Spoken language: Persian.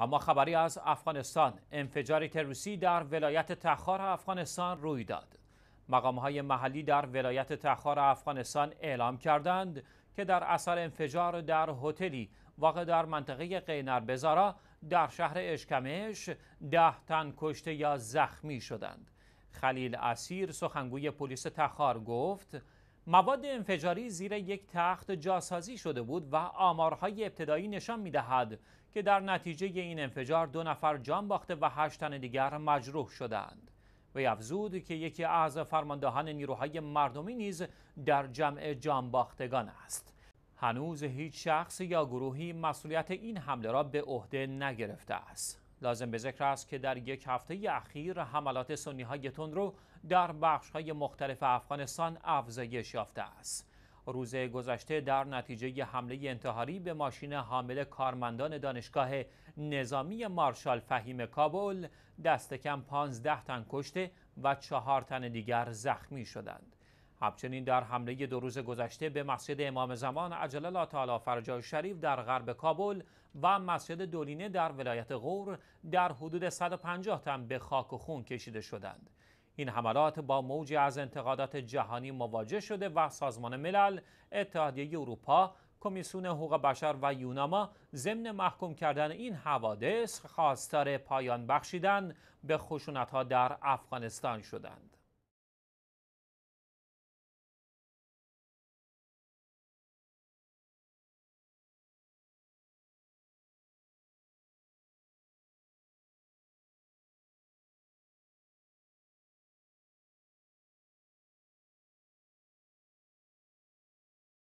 اما خبری از افغانستان انفجاری تروریستی در ولایت تخار افغانستان روی داد مقام های محلی در ولایت تخار افغانستان اعلام کردند که در اثر انفجار در هتلی واقع در منطقه قینر بزارا در شهر اشکمش ده تن کشته یا زخمی شدند خلیل اسیر سخنگوی پلیس تخار گفت مواد انفجاری زیر یک تخت جاسازی شده بود و آمارهای ابتدایی نشان میدهد که در نتیجه این انفجار دو نفر جان باخته و هشت تن دیگر مجروح شدند. و افزود که یکی از فرماندهان نیروهای مردمی نیز در جمع جان باختگان است. هنوز هیچ شخص یا گروهی مسئولیت این حمله را به عهده نگرفته است. لازم به ذکر است که در یک هفته اخیر حملات سنی های رو در بخش های مختلف افغانستان افزایش یافته است. روز گذشته در نتیجه حمله انتحاری به ماشین حامل کارمندان دانشگاه نظامی مارشال فهیم کابل دست کم 15 تن کشته و چهار تن دیگر زخمی شدند. همچنین در حمله دو روز گذشته به مسجد امام زمان عجل الله تعالی شریف در غرب کابل و مسجد دولینه در ولایت غور در حدود 150 تن به خاک و خون کشیده شدند. این حملات با موجی از انتقادات جهانی مواجه شده و سازمان ملل، اتحادیه اروپا، کمیسیون حقوق بشر و یوناما ضمن محکوم کردن این حوادث خواستار پایان بخشیدن به ها در افغانستان شدند.